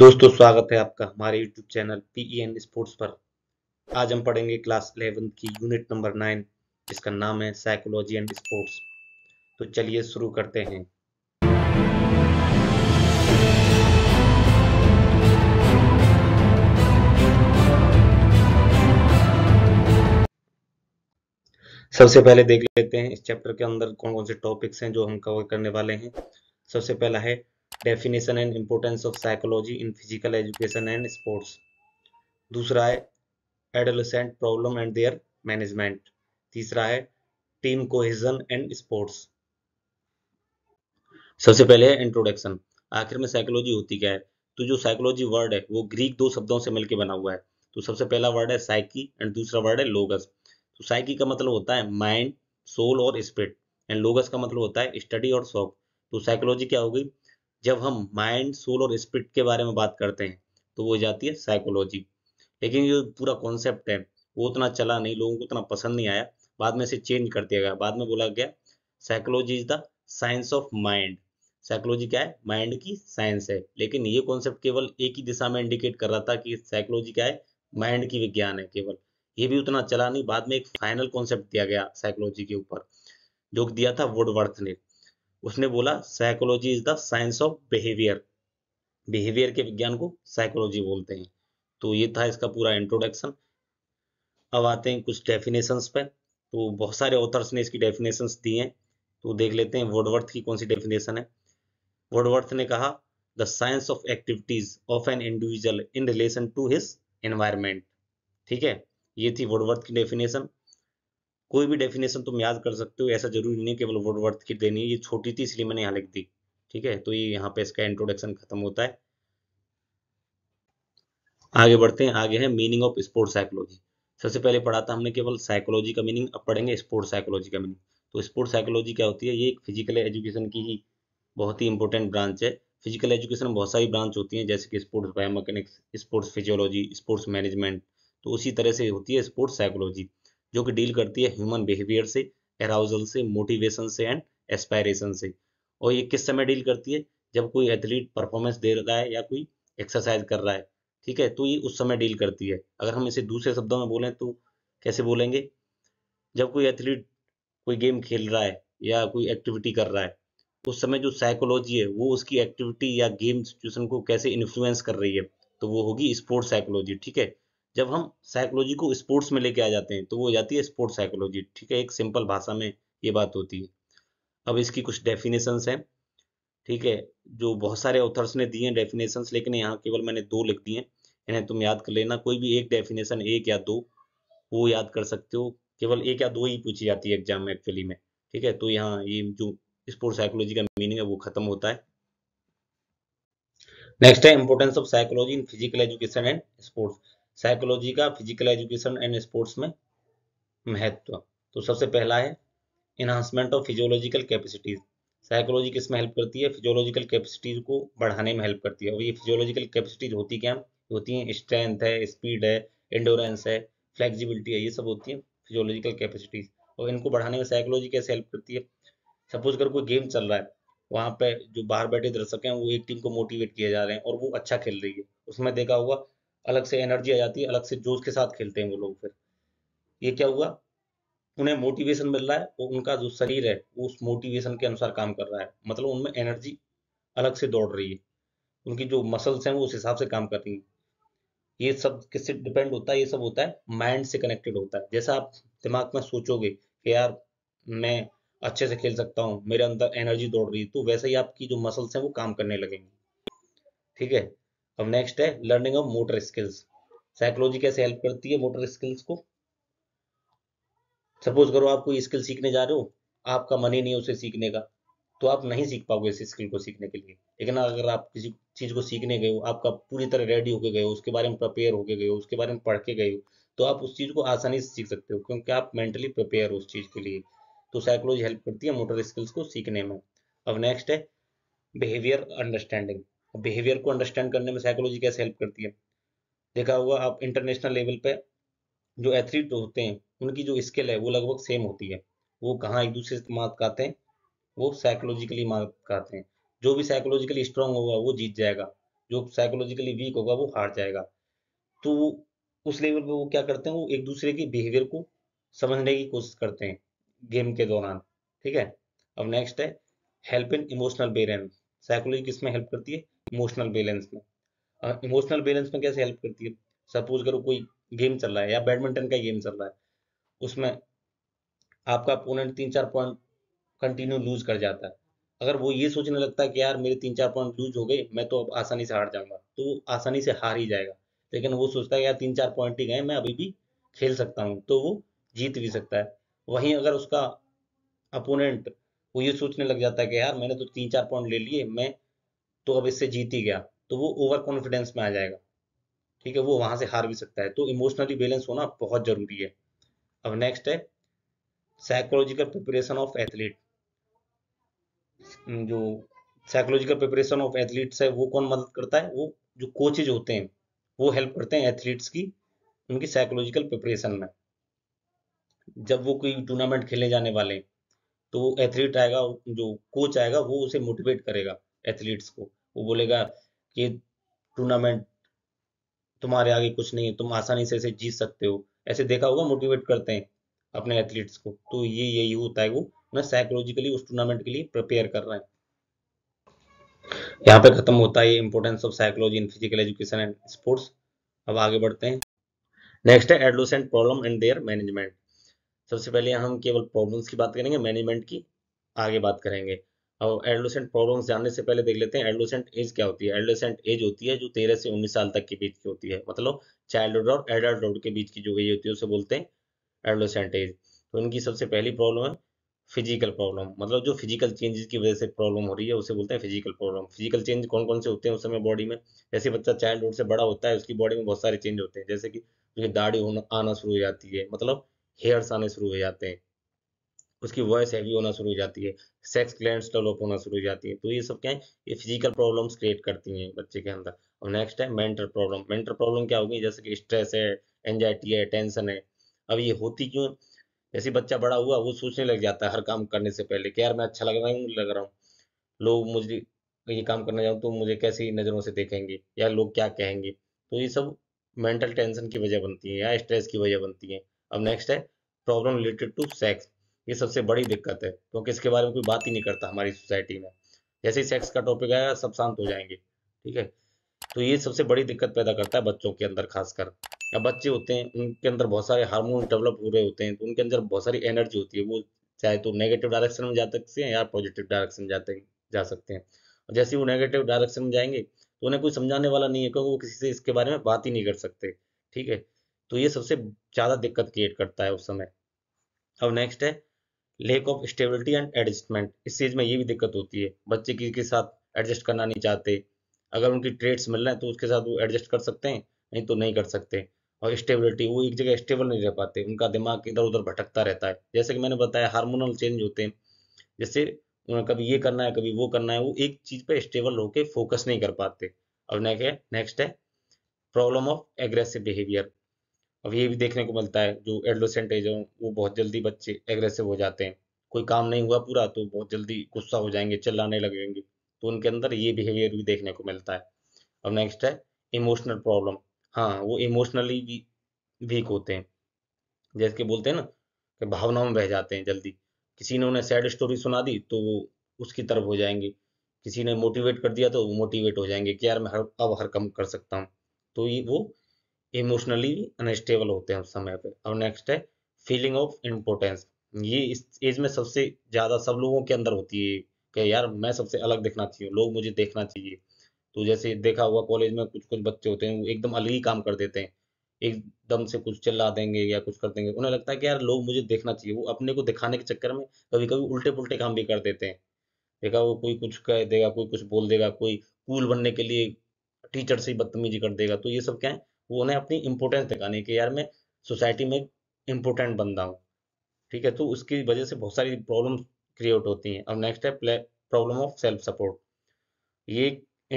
दोस्तों स्वागत है आपका हमारे YouTube channel PEN sports e पर आज हम पढ़ेंगे क्लास 11 की यूनिट नंबर 9 जिसका नाम है साइकोलॉजी एंड स्पोर्ट्स तो चलिए शुरू करते हैं सबसे पहले देख लेते हैं इस चैप्टर के अंदर कौन कौन से टॉपिक्स हैं जो हम कवर करने वाले हैं सबसे पहला है definition and importance of psychology in physical education and sports दूसरा है adolescent problem and their management तीसरा है टीम कोहिजन एंड स्पोर्ट्स सबसे पहले है इंट्रोडक्शन आखिर में साइकोलॉजी होती क्या है तो जो साइकोलॉजी वर्ड है वो ग्रीक दो शब्दों से मिलकर बना हुआ है तो सबसे पहला वर्ड है साइकी एंड दूसरा वर्ड है लोगस तो साइकी का मतलब होता है माइंड सोल और स्पिरिट एंड लोगस का मतलब होता है स्टडी और शौक तो साइकोलॉजी क्या हो गई जब हम माइंड सोल और स्पिरिट के बारे में बात करते हैं तो वो जाती है साइकोलॉजी लेकिन जो पूरा कॉन्सेप्ट है वो उतना चला नहीं लोगों को उतना पसंद नहीं आया बाद में इसे चेंज कर दिया गया बाद में बोला गया psychology is the science of mind psychology क्या है माइंड की साइंस है लेकिन ये कॉन्सेप्ट केवल एक ही दिशा में इंडिकेट कर रहा था कि साइकोलॉजी क्या है माइंड की विज्ञान है केवल ये भी उतना चला नहीं बाद में एक फाइनल कॉन्सेप्ट दिया गया साइकोलॉजी के ऊपर जो दिया था वुडवर्थ ने उसने बोला psychology is the science of behaviour behaviour के विज्ञान को साइकोलॉजी बोलते हैं तो ये था इसका पूरा इंट्रोडक्शन अब आते हैं कुछ डेफिनेशंस पे तो बहुत सारे ऑथर्स ने इसकी डेफिनेशंस दी हैं तो देख लेते हैं वर्डवर्थ की कौन सी डेफिनेशन है वर्डवर्थ ने कहा the science of activities of an individual in relation to his environment ठीक है ये थी वर्डवर्थ की डेफिनेशन कोई भी डेफिनेशन तुम याद कर सकते हो ऐसा जरूरी नहीं केवल वर्थ की देनी है ये छोटी थी इसलिए मैंने यहाँ लिख दी ठीक है तो ये यहाँ पे इसका इंट्रोडक्शन खत्म होता है आगे बढ़ते हैं आगे है मीनिंग ऑफ स्पोर्ट्स साइकोलॉजी सबसे पहले पढ़ा था हमने केवल साइकोलॉजी का मीनिंग अब पढ़ेंगे स्पोर्ट्स साइकोलॉजी का मीनिंग तो स्पोर्ट्स साइकोलॉजी क्या होती है ये एक फिजिकल एजुकेशन की ही बहुत ही इंपॉर्टेंट ब्रांच है फिजिकल एजुकेशन बहुत सारी ब्रांच होती है जैसे कि sports biomechanics sports physiology sports management तो उसी तरह से होती है स्पोर्ट्स साइकोलॉजी जो कि डील करती है ह्यूमन बिहेवियर से एराउजल से मोटिवेशन से एंड एस्पायरेशन से और ये किस समय डील करती है जब कोई एथलीट परफॉर्मेंस दे रहा है या कोई एक्सरसाइज कर रहा है ठीक है तो ये उस समय डील करती है अगर हम इसे दूसरे शब्दों में बोलें तो कैसे बोलेंगे जब कोई एथलीट कोई गेम खेल रहा है या कोई एक्टिविटी कर रहा है उस समय जो साइकोलॉजी है वो उसकी एक्टिविटी या गेम सिचुएशन को कैसे इन्फ्लुएंस कर रही है तो वो होगी स्पोर्ट्स साइकोलॉजी ठीक है जब हम साइकोलॉजी को स्पोर्ट्स में लेके आ जाते हैं तो वो हो जाती है स्पोर्ट्स साइकोलॉजी ठीक है एक सिंपल भाषा में ये बात होती है अब इसकी कुछ डेफिनेशंस हैं ठीक है जो बहुत सारे ऑथर्स ने दिए हैं डेफिनेशंस लेकिन यहाँ केवल मैंने दो लिख दिए इन्हें तुम याद कर लेना कोई भी एक डेफिनेशन एक या दो वो याद कर सकते हो केवल एक या दो ही पूछी जाती है एग्जाम में एक्चुअली में ठीक है तो यहाँ ये जो स्पोर्ट साइकोलॉजी का मीनिंग है वो खत्म होता है नेक्स्ट है importance of psychology in physical education and sports psychology का फिजिकल एजुकेशन एंड स्पोर्ट्स में महत्व तो सबसे पहला है enhancement of physiological capacities psychology किसमें हेल्प करती है फिजियोलॉजिकल कैपेसिटीज को बढ़ाने में हेल्प करती है और ये फिजियोलॉजिकल कैपेसिटीज होती क्या होती हैं स्ट्रेंथ है स्पीड है इंडोरेंस है फ्लेक्सिबिलिटी है ये सब होती है फिजियोलॉजिकल कैपेसिटीज और इनको बढ़ाने में साइकोलॉजी कैसे हेल्प करती है सपोज अगर कोई गेम चल रहा है वहाँ पे जो बाहर बैठे दर्शक हैं वो एक टीम को मोटिवेट किए जा रहे हैं और वो अच्छा खेल रही है उसमें देखा होगा अलग से एनर्जी आ जाती है अलग से जोश के साथ खेलते हैं वो लोग फिर ये क्या हुआ उन्हें मोटिवेशन मिल रहा है और उनका जो शरीर है उस मोटिवेशन के अनुसार काम कर रहा है मतलब उनमें एनर्जी अलग से दौड़ रही है उनकी जो मसल्स हैं वो उस हिसाब से काम रही हैं ये सब किससे डिपेंड होता है ये सब होता है माइंड से कनेक्टेड होता है जैसा आप दिमाग में सोचोगे कि यार मैं अच्छे से खेल सकता हूँ मेरे अंदर एनर्जी दौड़ रही है तो वैसे ही आपकी जो मसल्स हैं वो काम करने लगेंगी ठीक है अब नेक्स्ट है learning of motor skills psychology कैसे हेल्प करती है मोटर स्किल्स को सपोज करो आप कोई स्किल सीखने जा रहे हो आपका मन ही नहीं है उसे सीखने का तो आप नहीं सीख पाओगे इस स्किल को सीखने के लिए लेकिन अगर आप किसी चीज़ को सीखने गए हो आपका पूरी तरह रेडी होके गए हो उसके बारे में प्रिपेयर होके गए हो उसके बारे में पढ़ के गए हो तो आप उस चीज़ को आसानी से सीख सकते हो क्योंकि आप मेंटली प्रिपेयर हो उस चीज़ के लिए तो साइकोलॉजी हेल्प करती है मोटर स्किल्स को सीखने में अब नेक्स्ट है बिहेवियर अंडरस्टैंडिंग बिहेवियर को अंडरस्टैंड करने में साइकोलॉजी कैसे हेल्प करती है देखा होगा आप इंटरनेशनल लेवल पे जो एथलीट होते हैं उनकी जो स्किल है वो लगभग सेम होती है वो कहाँ एक दूसरे से मात खाते हैं वो साइकोलॉजिकली मात खाते हैं जो भी साइकोलॉजिकली स्ट्रांग होगा वो जीत जाएगा जो साइकोलॉजिकली वीक होगा वो हार जाएगा तो उस लेवल पे वो क्या करते हैं वो एक दूसरे के बिहेवियर को समझने की कोशिश करते हैं गेम के दौरान ठीक है अब नेक्स्ट है help in emotional balance psychology किसमें हेल्प करती है इमोशनल बैलेंस में इमोशनल बैलेंस में कैसे हेल्प करती है सपोज करो कोई गेम चल रहा है या बैडमिंटन का गेम चल रहा है उसमें आपका अपोनेंट तीन चार पॉइंट कंटिन्यू लूज कर जाता है अगर वो ये सोचने लगता है कि यार मेरे तीन चार पॉइंट लूज हो गए मैं तो अब आसानी से हार जाऊंगा तो वो आसानी से हार ही जाएगा लेकिन वो सोचता है यार तीन चार पॉइंट ही गए मैं अभी भी खेल सकता हूँ तो वो जीत भी सकता है वहीं अगर उसका अपोनेंट वो ये सोचने लग जाता है कि यार मैंने तो तीन चार पॉइंट ले लिए मैं तो अब इससे जीत ही गया तो वो ओवर कॉन्फिडेंस में आ जाएगा ठीक है वो वहां से हार भी सकता है तो इमोशनली बैलेंस होना बहुत जरूरी है अब नेक्स्ट है साइकोलॉजिकल प्रिपरेशन ऑफ एथलीट जो साइकोलॉजिकल प्रिपरेशन ऑफ एथलीट्स है वो कौन मदद करता है वो जो कोचेज होते हैं वो हेल्प करते हैं एथलीट्स की उनकी साइकोलॉजिकल प्रिपरेशन में जब वो कोई टूर्नामेंट खेलने जाने वाले तो एथलीट आएगा जो कोच आएगा वो उसे मोटिवेट करेगा एथलीट्स को वो बोलेगा कि टूर्नामेंट तुम्हारे आगे कुछ नहीं है तुम आसानी से इसे जीत सकते हो ऐसे देखा होगा मोटिवेट करते हैं अपने एथलीट्स को तो ये यही होता है वो ना साइकोलॉजिकली उस टूर्नामेंट के लिए प्रिपेयर कर रहे हैं यहाँ पे खत्म होता है importance of psychology in physical education and sports अब आगे बढ़ते हैं नेक्स्ट है adolescent problem and their management सबसे पहले हम केवल प्रॉब्लम्स की बात करेंगे मैनेजमेंट की आगे बात करेंगे और एडोलोसेंट प्रॉब्लम्स जानने से पहले देख लेते हैं एडोलोसेंट एज क्या होती है एडोलोसेंट एज होती है जो तेरह से उन्नीस साल तक के बीच की होती है मतलब चाइल्डहुड और एडल्टुड के बीच की जो गई होती है उसे बोलते हैं एडोलोसेंट एज तो इनकी सबसे पहली प्रॉब्लम है फिजिकल प्रॉब्लम मतलब जो फिजिकल चेंजेस की वजह से प्रॉब्लम हो रही है उसे बोलते हैं फिजिकल प्रॉब्लम फिजिकल चेंज कौन कौन से होते हैं उस समय बॉडी में जैसे बच्चा चाइल्डहुड से बड़ा होता है उसकी बॉडी में बहुत सारे चेंज होते हैं जैसे कि उसकी दाढ़ी होना आना शुरू हो जाती है मतलब हेयर्स आने शुरू हो जाते हैं उसकी वॉइस हैवी होना शुरू हो जाती है सेक्स क्लैंड डेवलप होना शुरू हो जाती है तो ये सब क्या है ये फिजिकल प्रॉब्लम्स क्रिएट करती हैं बच्चे के अंदर और नेक्स्ट है मेंटल प्रॉब्लम मेंटल प्रॉब्लम क्या होगी जैसे कि स्ट्रेस है एनजाइटी है टेंशन है अब ये होती क्यों जैसे बच्चा बड़ा हुआ वो सोचने लग जाता है हर काम करने से पहले कि यार मैं अच्छा लग रहा हूँ लग रहा हूँ लोग मुझे ये काम करने जाऊँ तो मुझे कैसी नज़रों से देखेंगे या लोग क्या कहेंगे तो ये सब मेंटल टेंशन की वजह बनती है या स्ट्रेस की वजह बनती है अब नेक्स्ट है प्रॉब्लम रिलेटेड टू सेक्स ये सबसे बड़ी दिक्कत है क्योंकि इसके बारे में कोई बात ही नहीं करता हमारी सोसाइटी में जैसे ही सेक्स का टॉपिक आया सब शांत हो जाएंगे ठीक है तो ये सबसे बड़ी दिक्कत पैदा करता है बच्चों के अंदर खासकर या बच्चे होते हैं उनके अंदर बहुत सारे हार्मोन डेवलप हो रहे होते हैं तो उनके अंदर बहुत सारी एनर्जी होती है वो चाहे तो नेगेटिव डायरेक्शन में जा सकते हैं या पॉजिटिव डायरेक्शन में जाते जा सकते हैं और जैसे वो नेगेटिव डायरेक्शन में जाएंगे तो उन्हें कोई समझाने वाला नहीं है क्योंकि वो किसी से इसके बारे में बात ही नहीं कर सकते ठीक है तो ये सबसे ज़्यादा दिक्कत क्रिएट करता है उस समय अब नेक्स्ट है lack of stability and adjustment इस चीज़ में ये भी दिक्कत होती है बच्चे किसी के साथ एडजस्ट करना नहीं चाहते अगर उनकी ट्रेड्स मिल रहे हैं तो उसके साथ वो एडजस्ट कर सकते हैं नहीं तो नहीं कर सकते और स्टेबिलिटी वो एक जगह स्टेबल नहीं रह पाते उनका दिमाग इधर उधर भटकता रहता है जैसे कि मैंने बताया हार्मोनल चेंज होते हैं जैसे उन्हें कभी ये करना है कभी वो करना है वो एक चीज़ पर स्टेबल होकर फोकस नहीं कर पाते अब नेक्स्ट है प्रॉब्लम ऑफ एग्रेसिव बिहेवियर अब ये भी देखने को मिलता है जो एडलोसेंट एज है वो बहुत जल्दी बच्चे एग्रेसिव हो जाते हैं कोई काम नहीं हुआ पूरा तो बहुत जल्दी गुस्सा हो जाएंगे चिल्लाने लगेंगे तो उनके अंदर ये बिहेवियर भी देखने को मिलता है अब नेक्स्ट है इमोशनल प्रॉब्लम हाँ वो इमोशनली भी वीक होते हैं जैसे कि बोलते हैं ना कि भावनाओं में बह जाते हैं जल्दी किसी ने उन्हें सैड स्टोरी सुना दी तो वो उसकी तरफ हो जाएंगे किसी ने मोटिवेट कर दिया तो वो मोटिवेट हो जाएंगे कि यार मैं हर अब हर कम कर सकता हूँ तो ये वो इमोशनली अनस्टेबल होते हैं उस समय पे और नेक्स्ट है फीलिंग ऑफ इम्पोर्टेंस ये इस एज में सबसे ज़्यादा सब लोगों के अंदर होती है कि यार मैं सबसे अलग दिखना चाहिए लोग मुझे देखना चाहिए तो जैसे देखा हुआ कॉलेज में कुछ कुछ बच्चे होते हैं वो एकदम अलग ही काम कर देते हैं एकदम से कुछ चिल्ला देंगे या कुछ कर देंगे उन्हें लगता है कि यार लोग मुझे देखना चाहिए वो अपने को दिखाने के चक्कर में कभी कभी उल्टे पुलटे काम भी कर देते हैं देखा वो कोई कुछ कह देगा कोई कुछ बोल देगा कोई कूल बनने के लिए टीचर से बदतमीजी कर देगा तो ये सब क्या है वो उन्हें अपनी इंपोर्टेंस दिखानी कि यार मैं सोसाइटी में इम्पोर्टेंट बंदा हूँ ठीक है तो उसकी वजह से बहुत सारी प्रॉब्लम क्रिएट होती हैं अब नेक्स्ट है प्रॉब्लम ऑफ सेल्फ सपोर्ट ये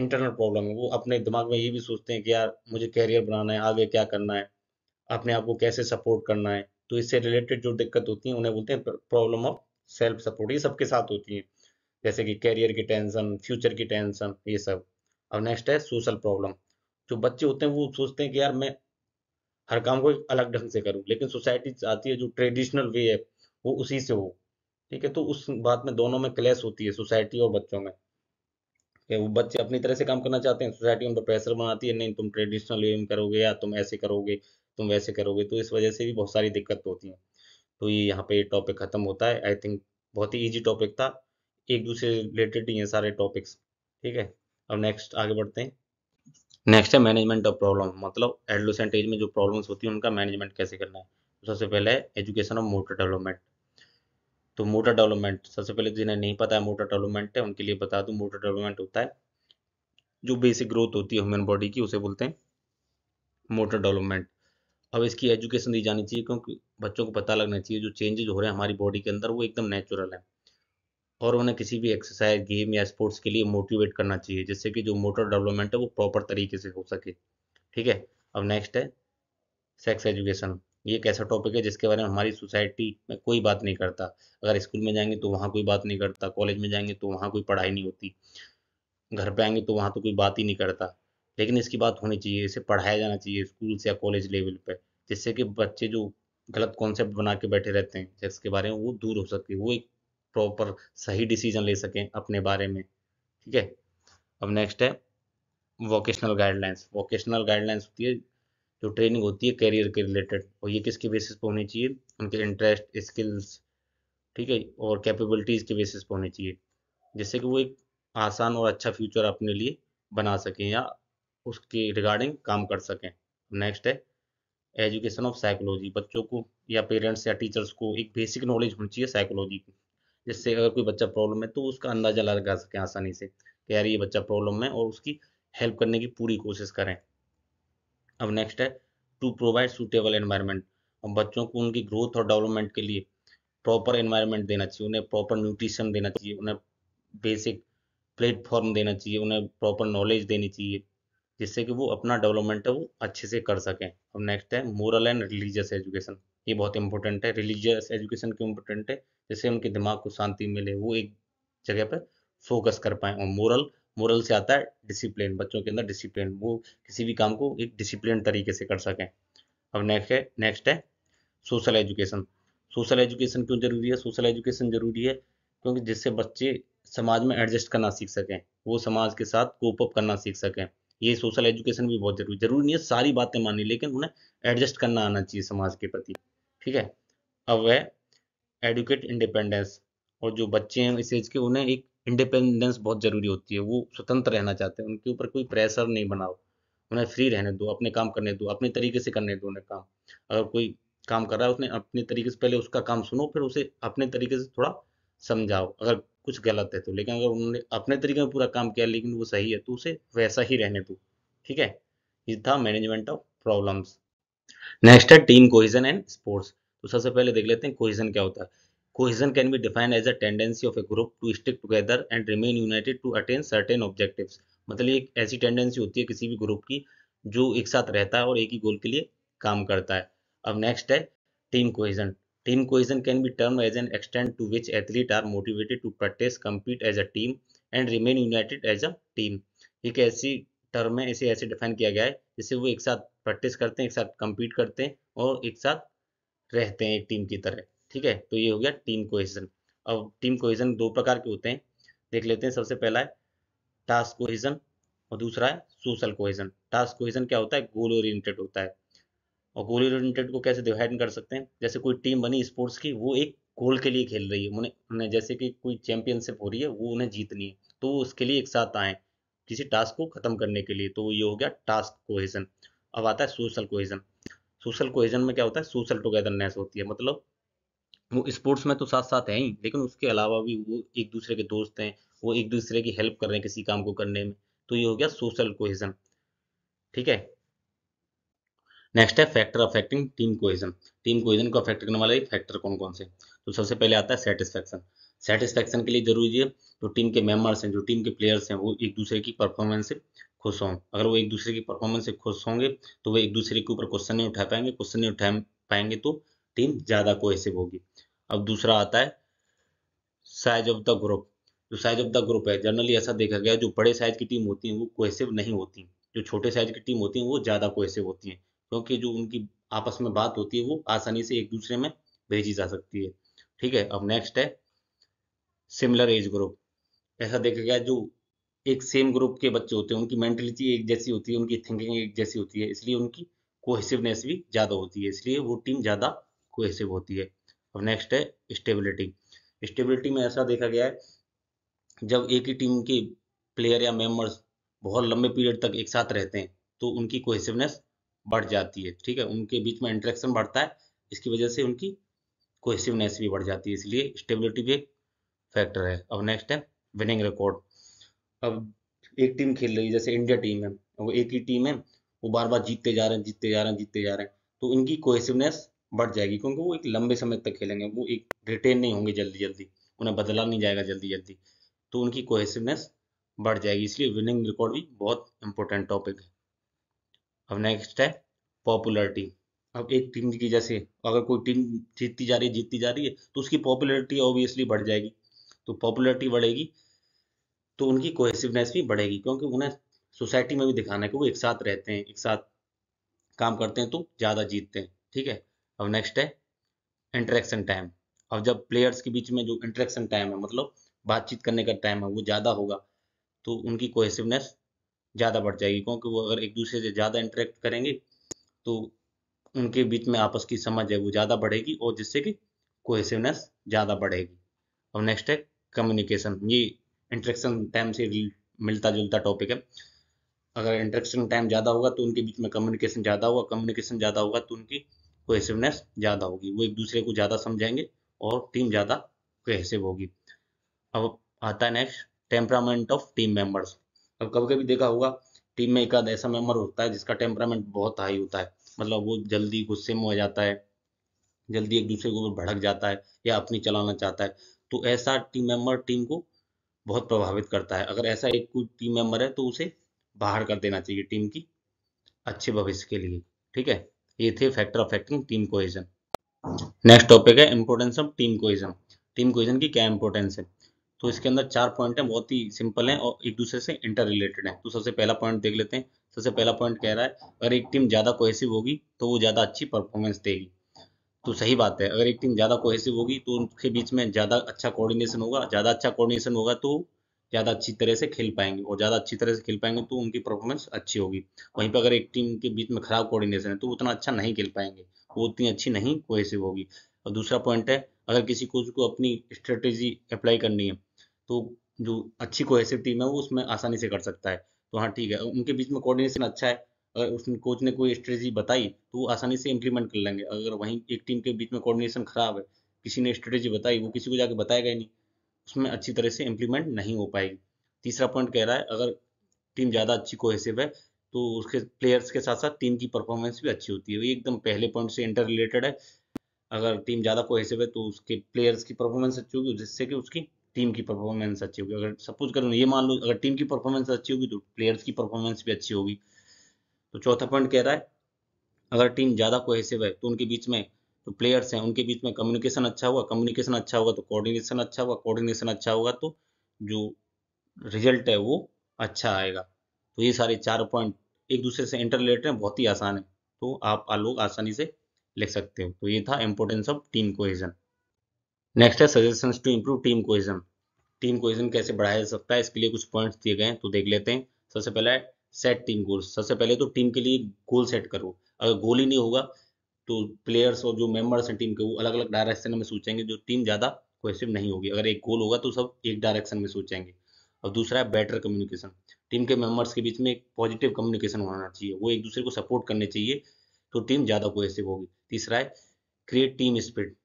इंटरनल प्रॉब्लम है वो अपने दिमाग में ये भी सोचते हैं कि यार मुझे कैरियर बनाना है आगे क्या करना है अपने आप को कैसे सपोर्ट करना है तो इससे रिलेटेड जो दिक्कत होती है उन्हें बोलते हैं प्रॉब्लम ऑफ सेल्फ सपोर्ट ये सबके साथ होती है जैसे कि कैरियर की टेंशन फ्यूचर की टेंशन ये सब अब नेक्स्ट है सोशल प्रॉब्लम जो बच्चे होते हैं वो सोचते हैं कि यार मैं हर काम को अलग ढंग से करूं लेकिन सोसाइटी चाहती है जो ट्रेडिशनल वे है वो उसी से हो ठीक है तो उस बात में दोनों में क्लैश होती है सोसाइटी और बच्चों में कि वो बच्चे अपनी तरह से काम करना चाहते हैं सोसाइटी उन पर प्रेशर बनाती है नहीं तुम ट्रेडिशनल वे में करोगे या तुम ऐसे करोगे तुम वैसे करोगे तो इस वजह से भी बहुत सारी दिक्कत होती है तो ये यहाँ पे टॉपिक खत्म होता है आई थिंक बहुत ही ईजी टॉपिक था एक दूसरे से रिलेटेड ही हैं सारे टॉपिक्स ठीक है अब नेक्स्ट आगे बढ़ते हैं नेक्स्ट है मैनेजमेंट ऑफ प्रॉब्लम मतलब एडलोसेंट एज में जो प्रॉब्लम्स होती है उनका मैनेजमेंट कैसे करना है तो सबसे पहले एजुकेशन ऑफ मोटर डेवलपमेंट तो मोटर डेवलपमेंट सबसे पहले जिन्हें नहीं पता है मोटर डेवलपमेंट है उनके लिए बता दूं मोटर डेवलपमेंट होता है जो बेसिक ग्रोथ होती है ह्यूमन बॉडी की उसे बोलते हैं मोटर डेवलपमेंट अब इसकी एजुकेशन दी जानी चाहिए क्योंकि बच्चों को पता लगना चाहिए जो चेंजेज हो रहे हैं हमारी बॉडी के अंदर वो एकदम नेचुरल है और उन्हें किसी भी एक्सरसाइज गेम या स्पोर्ट्स के लिए मोटिवेट करना चाहिए जिससे कि जो मोटर डेवलपमेंट है वो प्रॉपर तरीके से हो सके ठीक है अब नेक्स्ट है सेक्स एजुकेशन ये एक ऐसा टॉपिक है जिसके बारे में हमारी सोसाइटी में कोई बात नहीं करता अगर स्कूल में जाएंगे तो वहाँ कोई बात नहीं करता कॉलेज में जाएंगे तो वहाँ कोई पढ़ाई नहीं होती घर पे आएंगे तो वहाँ तो कोई बात ही नहीं करता लेकिन इसकी बात होनी चाहिए इसे पढ़ाया जाना चाहिए स्कूल या कॉलेज लेवल पर जिससे कि बच्चे जो गलत कॉन्सेप्ट बना के बैठे रहते हैं सेक्स के बारे में वो दूर हो सके वो एक प्रॉपर सही डिसीजन ले सकें अपने बारे में ठीक है अब नेक्स्ट है वोकेशनल गाइडलाइंस वोकेशनल गाइडलाइंस होती है जो ट्रेनिंग होती है करियर के रिलेटेड और ये किसके बेसिस पर होनी चाहिए उनके इंटरेस्ट स्किल्स ठीक है और कैपेबिलिटीज़ के बेसिस पर होनी चाहिए जिससे कि वो एक आसान और अच्छा फ्यूचर अपने लिए बना सकें या उसके रिगार्डिंग काम कर सकें नेक्स्ट है एजुकेशन ऑफ साइकोलॉजी बच्चों को या पेरेंट्स या टीचर्स को एक बेसिक नॉलेज होनी चाहिए साइकोलॉजी की जिससे अगर कोई बच्चा प्रॉब्लम है तो उसका अंदाजा लगा सकें आसानी से कि यार ये बच्चा प्रॉब्लम है और उसकी हेल्प करने की पूरी कोशिश करें अब नेक्स्ट है टू प्रोवाइड सूटेबल एनवायरनमेंट और बच्चों को उनकी ग्रोथ और डेवलपमेंट के लिए प्रॉपर एनवायरनमेंट देना चाहिए उन्हें प्रॉपर न्यूट्रिशन देना चाहिए उन्हें बेसिक प्लेटफॉर्म देना चाहिए उन्हें प्रॉपर नॉलेज देनी चाहिए जिससे कि वो अपना डेवलपमेंट है वो अच्छे से कर सकें अब नेक्स्ट है मोरल एंड रिलीजियस एजुकेशन ये बहुत इंपॉर्टेंट है रिलीजियस एजुकेशन क्यों इंपॉर्टेंट है जैसे उनके दिमाग को शांति मिले वो एक जगह पर फोकस कर पाए और मोरल मोरल से आता है डिसिप्लिन बच्चों के अंदर डिसिप्लिन वो किसी भी काम को एक डिसिप्लिन तरीके से कर सकें अब नेक्स्ट है नेक्स्ट है सोशल एजुकेशन सोशल एजुकेशन क्यों जरूरी है सोशल एजुकेशन जरूरी है क्योंकि जिससे बच्चे समाज में एडजस्ट करना सीख सकें वो समाज के साथ कोप अप करना सीख सकें ये सोशल एजुकेशन भी बहुत जरूरी जरूरी नहीं है सारी बातें मानी लेकिन उन्हें एडजस्ट करना आना चाहिए समाज के प्रति ठीक है अब वह एडुकेट इंडिपेंडेंस और जो बच्चे हैं इस एज के उन्हें एक इंडिपेंडेंस बहुत ज़रूरी होती है वो स्वतंत्र रहना चाहते हैं उनके ऊपर कोई प्रेशर नहीं बनाओ उन्हें फ्री रहने दो अपने काम करने दो अपने तरीके से करने दो उन्हें काम अगर कोई काम कर रहा है उसने अपने तरीके से पहले उसका काम सुनो फिर उसे अपने तरीके से थोड़ा समझाओ अगर कुछ गलत है तो लेकिन अगर उन्होंने अपने तरीके में पूरा काम किया लेकिन वो सही है तो उसे वैसा ही रहने दो ठीक है ये था मैनेजमेंट ऑफ प्रॉब्लम्स नेक्स्ट है टीम कोहिजन एंड स्पोर्ट्स तो सबसे पहले देख लेते हैं कोहिजन क्या होता है cohesion can be defined as a tendency of a group to stick together and remain united to attain certain objective मतलब एक ऐसी टेंडेंसी होती है किसी भी ग्रुप की जो एक साथ रहता है और एक ही गोल के लिए काम करता है अब नेक्स्ट है team cohesion team cohesion can be term as an extent to which athlete are motivated to practice compete as a team and remain united as a team एक ऐसी टर्म है इसे ऐसे डिफाइन किया गया है जिससे वो एक साथ प्रैक्टिस करते हैं एक साथ कंपीट करते हैं और एक साथ रहते हैं एक टीम की तरह ठीक है तो ये हो गया टीम कोहिजन अब टीम कोहिजन दो प्रकार के होते हैं देख लेते हैं सबसे पहला है टास्क कोहिजन और दूसरा है सोशल कोहिजन टास्क कोहिजन क्या होता है गोल ओरिएंटेड होता है और गोल ओरिएंटेड को कैसे डिवाइड कर सकते हैं जैसे कोई टीम बनी स्पोर्ट्स की वो एक गोल के लिए खेल रही है उन्हें जैसे कि कोई चैंपियनशिप हो रही है वो उन्हें जीतनी है तो उसके लिए एक साथ आए किसी टास्क को खत्म करने के लिए तो ये हो गया टास्क कोहिजन अब आता है सोशल कोहिजन सोशल कोहिजन में क्या होता है सोशल टुगेदरनेस होती है मतलब वो स्पोर्ट्स में तो साथ साथ है ही लेकिन उसके अलावा भी वो एक दूसरे के दोस्त हैं वो एक दूसरे की हेल्प कर रहे हैं किसी काम को करने में तो ये हो गया सोशल कोहिजन ठीक है नेक्स्ट है factor affecting team cohesion team cohesion को अफेक्ट करने वाले फैक्टर कौन कौन से तो सबसे पहले आता है सेटिस्फेक्शन सेटिस्फेक्शन के लिए जरूरी है तो टीम के मेंबर्स हैं जो टीम के प्लेयर्स हैं वो एक दूसरे की परफॉर्मेंस से खुश हों अगर वो एक दूसरे की परफॉर्मेंस से खुश होंगे तो वो एक दूसरे के ऊपर क्वेश्चन नहीं उठा पाएंगे क्वेश्चन नहीं उठा पाएंगे तो टीम ज़्यादा कोहेसिव होगी अब दूसरा आता है साइज ऑफ द ग्रुप जो साइज ऑफ द ग्रुप है जनरली ऐसा देखा गया जो बड़े साइज की टीम होती है वो कोहेसिव नहीं होती जो छोटे साइज की टीम होती है वो ज़्यादा कोहेसिव होती है क्योंकि जो उनकी आपस में बात होती है वो आसानी से एक दूसरे में भेजी जा सकती है ठीक है अब नेक्स्ट है सिमिलर एज ग्रुप ऐसा देखा गया जो एक सेम ग्रुप के बच्चे होते हैं उनकी मेंटेलिटी एक जैसी होती है उनकी थिंकिंग एक जैसी होती है इसलिए उनकी कोहेसिवनेस भी ज़्यादा होती है इसलिए वो टीम ज़्यादा कोहेसिव होती है अब नेक्स्ट है स्टेबिलिटी स्टेबिलिटी में ऐसा देखा गया है जब एक ही टीम के प्लेयर या मेम्बर्स बहुत लंबे पीरियड तक एक साथ रहते हैं तो उनकी कोहेसिवनेस बढ़ जाती है ठीक है उनके बीच में इंट्रैक्शन बढ़ता है इसकी वजह से उनकी कोहेसिवनेस भी बढ़ जाती है इसलिए स्टेबिलिटी भी एक फैक्टर है अब नेक्स्ट है विनिंग रिकॉर्ड अब एक टीम खेल रही है जैसे इंडिया टीम है वो एक ही टीम है वो बार बार जीतते जा रहे हैं जीतते जा रहे हैं जीतते जा रहे हैं तो इनकी कोहेसिवनेस बढ़ जाएगी क्योंकि वो एक लंबे समय तक खेलेंगे वो एक रिटेन नहीं होंगे जल्दी जल्दी उन्हें बदला नहीं जाएगा जल्दी जल्दी तो उनकी कोहेसिवनेस बढ़ जाएगी इसलिए विनिंग रिकॉर्ड भी बहुत इंपॉर्टेंट टॉपिक है अब नेक्स्ट है पॉपुलरिटी अब एक टीम की जैसे अगर कोई टीम जीतती जा रही है जीतती जा रही है तो उसकी पॉपुलरिटी ऑब्वियसली बढ़ जाएगी तो पॉपुलरिटी बढ़ेगी तो उनकी कोहेसिवनेस भी बढ़ेगी क्योंकि उन्हें सोसाइटी में भी दिखाना है कि वो एक साथ रहते हैं एक साथ काम करते हैं तो ज़्यादा जीतते हैं ठीक है अब नेक्स्ट है इंटरेक्शन टाइम अब जब प्लेयर्स के बीच में जो इंटरेक्शन टाइम है मतलब बातचीत करने का टाइम है वो ज़्यादा होगा तो उनकी कोहेसिवनेस ज़्यादा बढ़ जाएगी क्योंकि वो अगर एक दूसरे से ज़्यादा इंटरेक्ट करेंगे तो उनके बीच में आपस की समझ है वो ज़्यादा बढ़ेगी और जिससे कि कोहेसिवनेस ज़्यादा बढ़ेगी अब नेक्स्ट है कम्युनिकेशन ये इंटरेक्शन टाइम से मिलता जुलता टॉपिक है अगर इंटरेक्शन टाइम ज़्यादा होगा तो उनके बीच में कम्युनिकेशन ज़्यादा होगा कम्युनिकेशन ज़्यादा होगा तो उनकी कोहेसिवनेस ज़्यादा होगी वो एक दूसरे को ज़्यादा समझेंगे और टीम ज़्यादा कोहेसिव होगी अब आता है next temperament of team members अब कभी कभी देखा होगा टीम में एक आध ऐसा मेंबर होता है जिसका टेम्परामेंट बहुत हाई होता है मतलब वो जल्दी गुस्से में हो जाता है जल्दी एक दूसरे के ऊपर भड़क जाता है या अपनी चलाना चाहता है तो ऐसा टीम मेंबर टीम को बहुत प्रभावित करता है अगर ऐसा एक कोई टीम मेंबर है तो उसे बाहर कर देना चाहिए टीम की अच्छे भविष्य के लिए ठीक है ये थे factor affecting team cohesion next topic है importance of team cohesion team cohesion की क्या इंपोर्टेंस है तो इसके अंदर चार पॉइंट है बहुत ही सिंपल है और एक दूसरे से इंटर रिलेटेड है तो सबसे पहला पॉइंट देख लेते हैं सबसे पहला पॉइंट कह रहा है अगर एक टीम ज़्यादा कोहेसिव होगी तो वो ज़्यादा अच्छी परफॉर्मेंस देगी तो सही बात है अगर एक टीम ज़्यादा कोहेसिव होगी तो उनके बीच में ज़्यादा अच्छा कोऑर्डिनेशन होगा ज़्यादा अच्छा कोऑर्डिनेशन होगा तो ज़्यादा अच्छी तरह से खेल पाएंगे और ज़्यादा अच्छी तरह से खेल पाएंगे तो उनकी परफॉर्मेंस अच्छी होगी वहीं पर अगर एक टीम के बीच में खराब कोऑर्डिनेशन है तो उतना अच्छा नहीं खेल पाएंगे वो उतनी अच्छी नहीं कोहेसिव होगी और दूसरा पॉइंट है अगर किसी कोच को अपनी स्ट्रेटेजी अप्लाई करनी है तो जो अच्छी कोहेसिव टीम है वो उसमें आसानी से कर सकता है तो हाँ ठीक है उनके बीच में कोऑर्डिनेशन अच्छा है अगर उस कोच ने कोई स्ट्रेटजी बताई तो वो आसानी से इम्प्लीमेंट कर लेंगे अगर वहीं एक टीम के बीच में कोऑर्डिनेशन खराब है किसी ने स्ट्रेटजी बताई वो किसी को जाके बताएगा ही नहीं उसमें अच्छी तरह से इम्प्लीमेंट नहीं हो पाएगी तीसरा पॉइंट कह रहा है अगर टीम ज़्यादा अच्छी कोहेसिव है तो उसके प्लेयर्स के साथ साथ टीम की परफॉर्मेंस भी अच्छी होती है वो एकदम पहले पॉइंट से इंटर रिलेटेड है अगर टीम ज़्यादा कोहेसिव है तो उसके प्लेयर्स की परफॉर्मेंस अच्छी होगी जिससे कि उसकी टीम की परफॉर्मेंस अच्छी होगी अगर सपोज करो ये मान लो अगर टीम की परफॉर्मेंस अच्छी होगी तो प्लेयर्स की परफॉर्मेंस भी अच्छी होगी तो चौथा पॉइंट कह रहा है अगर टीम ज़्यादा कोहेसिव है तो उनके बीच में जो तो प्लेयर्स हैं उनके बीच में कम्युनिकेशन अच्छा हुआ कम्युनिकेशन अच्छा होगा तो कोऑर्डिनेशन अच्छा हुआ कोऑर्डिनेशन तो अच्छा होगा अच्छा तो जो रिजल्ट है वो अच्छा आएगा तो ये सारे चार पॉइंट एक दूसरे से इंटर रिलेटेड हैं बहुत ही आसान है तो आप लोग आसानी से लिख सकते हो तो ये था importance of team cohesion next है suggestion to improve team cohesion team cohesion कैसे बढ़ाया जा सकता है इसके लिए कुछ पॉइंट्स दिए गए हैं तो देख लेते हैं सबसे पहला है सेट टीम गोल्स सबसे पहले तो टीम के लिए गोल सेट करो अगर गोल ही नहीं होगा तो प्लेयर्स और जो मेंबर्स हैं टीम के वो अलग अलग डायरेक्शन में सोचेंगे जो टीम ज़्यादा कोहेसिव नहीं होगी अगर एक गोल होगा तो सब एक डायरेक्शन में सोचेंगे और दूसरा है बेटर कम्युनिकेशन टीम के मेंबर्स के बीच में एक पॉजिटिव कम्युनिकेशन होना चाहिए वो एक दूसरे को सपोर्ट करने चाहिए तो टीम ज़्यादा कोहेसिव होगी तीसरा है क्रिएट टीम स्पिरिट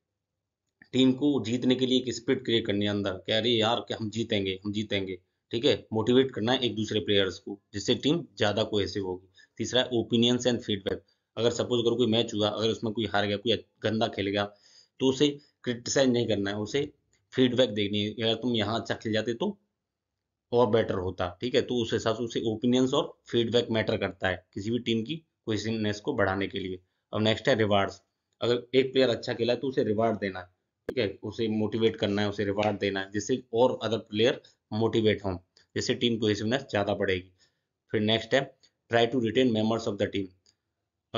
टीम को जीतने के लिए एक स्पिरिट क्रिएट करनी है अंदर कह रही यार कि हम जीतेंगे हम जीतेंगे ठीक है मोटिवेट करना है एक दूसरे प्लेयर्स को जिससे टीम ज़्यादा कोहेसिव होगी तीसरा है ओपिनियंस एंड फीडबैक अगर सपोज अगर कोई मैच हुआ अगर उसमें कोई हार गया कोई गंदा खेल गया तो उसे क्रिटिसाइज नहीं करना है उसे फीडबैक देखनी है अगर तुम यहाँ अच्छा खेल जाते तो और बेटर होता ठीक है तो उस हिसाब से उसे ओपिनियंस और फीडबैक मैटर करता है किसी भी टीम की कोहेसिवनेस को बढ़ाने के लिए अब नेक्स्ट है रिवार्ड्स अगर एक प्लेयर अच्छा खेला है तो उसे रिवार्ड देना है ठीक है उसे मोटिवेट करना है उसे रिवार्ड देना है जिससे और अदर प्लेयर मोटिवेट हों जिससे टीम कोहेसिवनेस ज़्यादा बढ़ेगी फिर नेक्स्ट है try to retain members of the team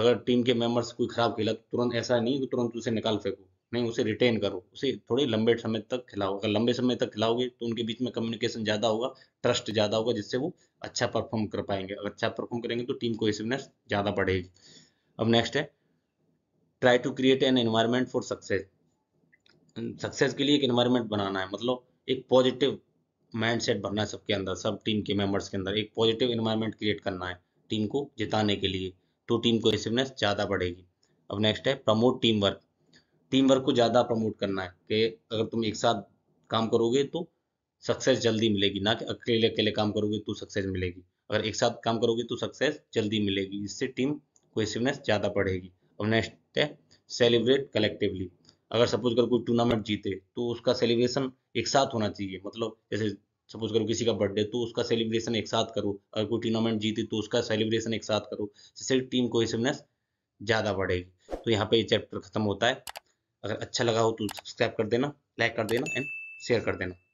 अगर टीम के मेंबर्स कोई खराब खेला तो तुरंत ऐसा नहीं कि तुरंत उसे निकाल फेंको नहीं उसे रिटेन करो उसे थोड़े लंबे समय तक खिलाओ अगर लंबे समय तक खिलाओगे तो उनके बीच में कम्युनिकेशन ज़्यादा होगा ट्रस्ट ज़्यादा होगा जिससे वो अच्छा परफॉर्म कर पाएंगे अगर अच्छा परफॉर्म करेंगे तो टीम कोहेसिवनेस ज़्यादा बढ़ेगी अब नेक्स्ट है try to create an environment for success success के लिए एक एनवायरमेंट बनाना है मतलब एक पॉजिटिव माइंडसेट भरना है सबके अंदर सब टीम के मेंबर्स के अंदर एक पॉजिटिव इन्वायरमेंट क्रिएट करना है टीम को जिताने के लिए तो टीम को एसिवनेस ज़्यादा बढ़ेगी अब नेक्स्ट है promote team work team work को ज़्यादा प्रमोट करना है कि अगर तुम एक साथ काम करोगे तो सक्सेस जल्दी मिलेगी ना कि अकेले अकेले काम करोगे तो सक्सेस मिलेगी अगर एक साथ काम करोगे तो सक्सेस जल्दी मिलेगी इससे टीम कोहेसिवनेस ज़्यादा बढ़ेगी अब नेक्स्ट है सेलिब्रेट कलेक्टिवली अगर सपोज कर कोई टूर्नामेंट जीते तो उसका सेलिब्रेशन एक साथ होना चाहिए मतलब जैसे सपोज करो किसी का बर्थडे तो उसका सेलिब्रेशन एक साथ करो अगर कोई टूर्नामेंट जीते तो उसका सेलिब्रेशन एक साथ करो जिससे टीम को ज़्यादा बढ़ेगी तो यहाँ पे ये चैप्टर खत्म होता है अगर अच्छा लगा हो तो सब्सक्राइब कर देना लाइक कर देना एंड शेयर कर देना